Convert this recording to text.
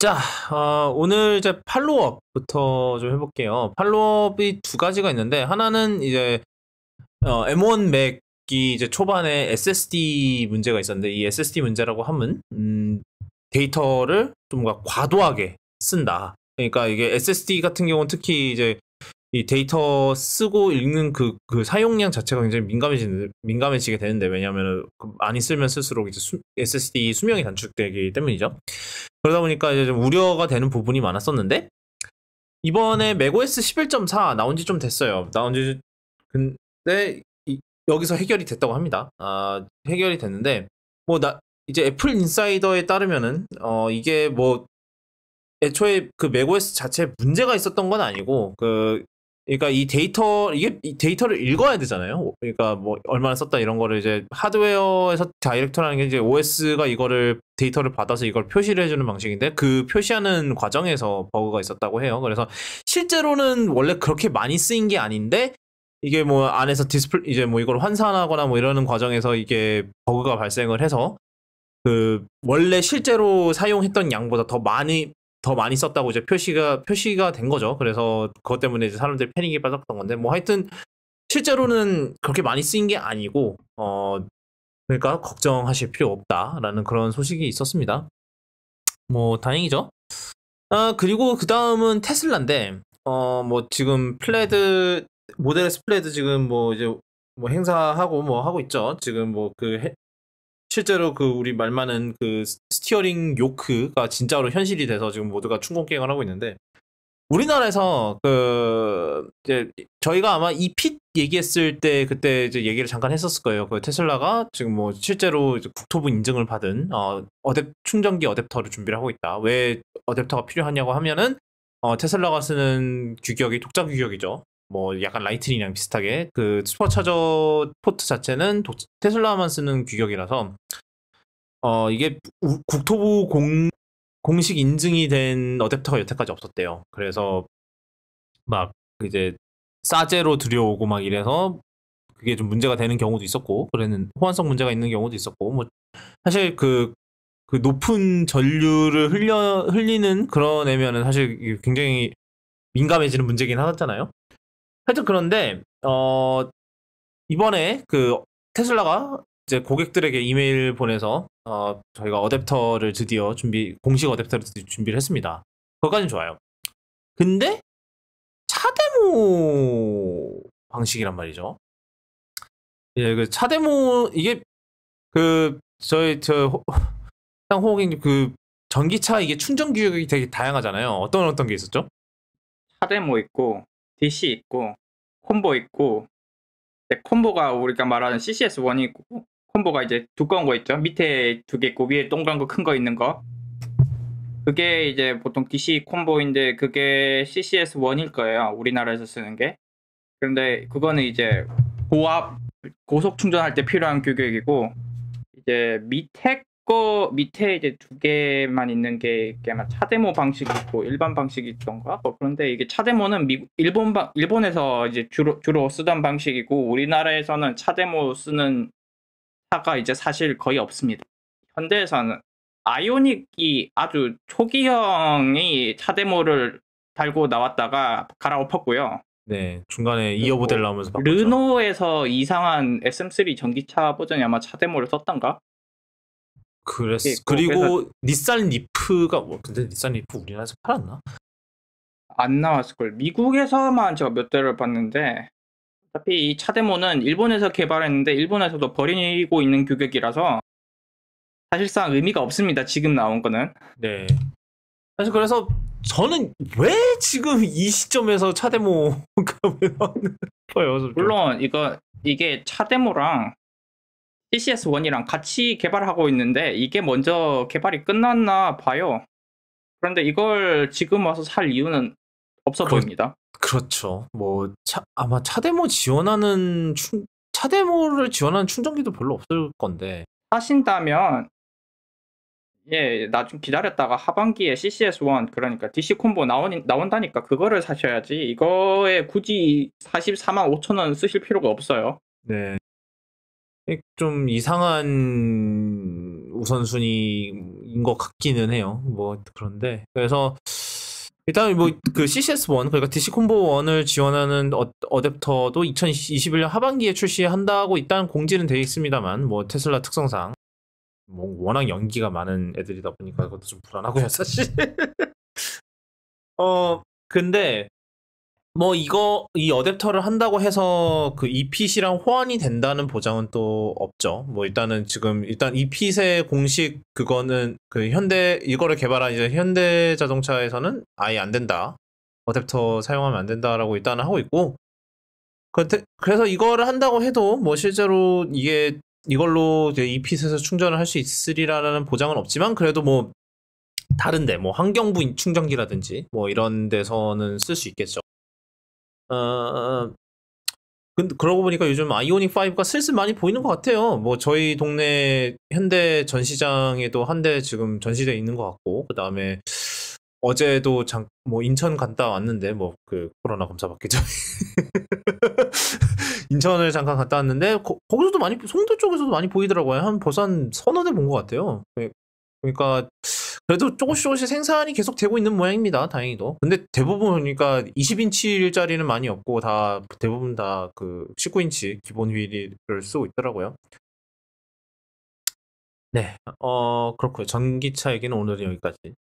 자, 어, 오늘 이제 팔로업부터 좀 해볼게요. 팔로업이 두 가지가 있는데, 하나는 이제, 어, M1 맥이 이제 초반에 SSD 문제가 있었는데, 이 SSD 문제라고 하면, 음, 데이터를 좀 과도하게 쓴다. 그러니까 이게 SSD 같은 경우는 특히 이제 이 데이터 쓰고 읽는 그, 그 사용량 자체가 굉장히 민감해지, 민감해지게 되는데, 왜냐면은그 많이 쓰면 쓸수록 이제 수, SSD 수명이 단축되기 때문이죠. 그러다 보니까 이제 좀 우려가 되는 부분이 많았었는데, 이번에 맥OS 11.4 나온 지 좀 됐어요. 나온 지, 근데 이, 여기서 해결이 됐다고 합니다. 아, 해결이 됐는데, 뭐, 나, 이제 애플 인사이더에 따르면은, 어, 이게 뭐, 애초에 그 맥OS 자체에 문제가 있었던 건 아니고 그 그러니까 이 데이터 이게 이 데이터를 읽어야 되잖아요. 그러니까 뭐 얼마나 썼다 이런 거를 이제 하드웨어에서 다이렉터라는 게 이제 OS가 이거를 데이터를 받아서 이걸 표시를 해주는 방식인데 그 표시하는 과정에서 버그가 있었다고 해요. 그래서 실제로는 원래 그렇게 많이 쓰인 게 아닌데 이게 뭐 안에서 디스플 이제 뭐 이걸 환산하거나 뭐 이러는 과정에서 이게 버그가 발생을 해서 그 원래 실제로 사용했던 양보다 더 많이 더 많이 썼다고 이제 표시가 표시가 된 거죠. 그래서 그것 때문에 이제 사람들이 패닉이 빠졌던 건데 뭐 하여튼 실제로는 그렇게 많이 쓰인 게 아니고 어 그러니까 걱정하실 필요 없다라는 그런 소식이 있었습니다. 뭐 다행이죠. 아 그리고 그 다음은 테슬라인데 어 뭐 지금 플레드 모델 S 플레드 지금 뭐 이제 뭐 행사하고 뭐 하고 있죠. 지금 뭐 그 실제로 그 우리 말 많은 그 스티어링 요크가 진짜로 현실이 돼서 지금 모두가 충공 게임을 하고 있는데 우리나라에서 그 이제 저희가 아마 이 핏 얘기했을 때 그때 이제 얘기를 잠깐 했었을 거예요. 그 테슬라가 지금 뭐 실제로 국토부 인증을 받은 어 어댑 충전기 어댑터를 준비를 하고 있다. 왜 어댑터가 필요하냐고 하면은 어 테슬라가 쓰는 규격이 독자 규격이죠. 뭐 약간 라이트닝이랑 비슷하게 그 슈퍼차저 포트 자체는 독, 테슬라만 쓰는 규격이라서 어 이게 우, 국토부 공 공식 인증이 된 어댑터가 여태까지 없었대요. 그래서 막 이제 싸제로 들여오고 막 이래서 그게 좀 문제가 되는 경우도 있었고 그래는 호환성 문제가 있는 경우도 있었고 뭐 사실 그그 그 높은 전류를 흘려 흘리는 그런 애면은 사실 굉장히 민감해지는 문제긴 하잖아요. 하여튼 그런데 어 이번에 그 테슬라가 이제 고객들에게 이메일 보내서 어, 저희가 어댑터를 드디어 준비 공식 어댑터를 드디어 준비를 했습니다. 그것까지는 좋아요. 근데 차데모 방식이란 말이죠. 예, 그 차데모 이게 그 저희 저 호호객님 그 전기차 이게 충전 규격이 되게 다양하잖아요. 어떤 어떤 게 있었죠? 차데모 있고 DC 있고 콤보 있고 콤보가 우리가 말하는 CCS1이 있고 콤보가 이제 두꺼운 거 있죠. 밑에 두 개 있고 위에 동그란 거 큰 거 있는 거. 그게 이제 보통 DC 콤보인데 그게 CCS1일 거예요. 우리나라에서 쓰는 게. 그런데 그거는 이제 고압 고속 충전할 때 필요한 규격이고 이제 밑에 거 밑에 이제 두 개만 있는 게 이게 아 차데모 방식이 있고 일반 방식이 있던가 어, 뭐 그런데 이게 차데모는 미, 일본 방 일본에서 이제 주로 주로 쓰던 방식이고 우리나라에서는 차데모 쓰는 차가 이제 사실 거의 없습니다. 현대에서는 아이오닉이 아주 초기형이 차대모를 달고 나왔다가 갈아엎었고요. 네, 중간에 이어 보델 나오면서 바꿨죠. 르노에서 이상한 SM3 전기차 버전이 아마 차대모를 썼던가? 그랬 예, 그리고 그래서... 닛산 리프가 뭐 근데 닛산 리프 우리나라에서 팔았나? 안 나왔을 걸. 미국에서만 제가 몇 대를 봤는데 어차피 이 차데모는 일본에서 개발했는데 일본에서도 버리고 있는 규격이라서 사실상 의미가 없습니다. 지금 나온 거는. 네. 사실 그래서 저는 왜 지금 이 시점에서 차데모가 왜 나왔는 요 물론 이거 이게 차데모랑 CCS1이랑 같이 개발하고 있는데 이게 먼저 개발이 끝났나 봐요. 그런데 이걸 지금 와서 살 이유는 없어 그, 보입니다. 그렇죠. 뭐 차, 아마 차대모 지원하는 충, 차대모를 지원하는 충전기도 별로 없을 건데 하신다면 예, 나중 기다렸다가 하반기에 CCS1 그러니까 DC 콤보 나온, 나온다니까 그거를 사셔야지 이거에 굳이 44만 5천 원 쓰실 필요가 없어요. 네. 좀 이상한 우선순위인 것 같기는 해요. 뭐 그런데 그래서 일단 뭐 그 CCS 1 그러니까 DC 콤보 1을 지원하는 어, 댑터도 2021년 하반기에 출시한다고 일단 공지는 돼 있습니다만 뭐 테슬라 특성상 뭐 워낙 연기가 많은 애들이다 보니까 그것도 좀 불안하고요 사실. 어 근데 뭐 이거 이 어댑터를 한다고 해서 그 e p 이랑 호환이 된다는 보장은 또 없죠. 뭐 일단은 지금 일단 ePC의 공식 그거는 그 현대 이거를 개발한 이제 현대 자동차에서는 아예 안 된다. 어댑터 사용하면 안 된다라고 일단은 하고 있고 그래서 이거를 한다고 해도 뭐 실제로 이게 이걸로 이제 ePC에서 충전을 할 수 있으리라는 보장은 없지만 그래도 뭐 다른데 뭐 환경부 충전기라든지 뭐 이런 데서는 쓸 수 있겠죠. 어, 어, 어. 근데 그러고 보니까 요즘 아이오닉 5가 슬슬 많이 보이는 것 같아요. 뭐 저희 동네 현대 전시장에도 한 대 지금 전시돼 있는 것 같고 그 다음에 어제도 장, 뭐 인천 갔다 왔는데 뭐 그 코로나 검사 받기 전에 인천을 잠깐 갔다 왔는데 거, 기서도 많이 송도 쪽에서도 많이 보이더라고요. 한 보산 서너 대 본 것 같아요. 그, 그러니까 그래도 조금씩 조금씩 생산이 계속 되고 있는 모양입니다. 다행히도. 근데 대부분 그러니까 20인치짜리는 많이 없고 다 대부분 다 그 19인치 기본 휠을 쓰고 있더라고요. 네, 어 그렇고요. 전기차 얘기는 오늘은 여기까지.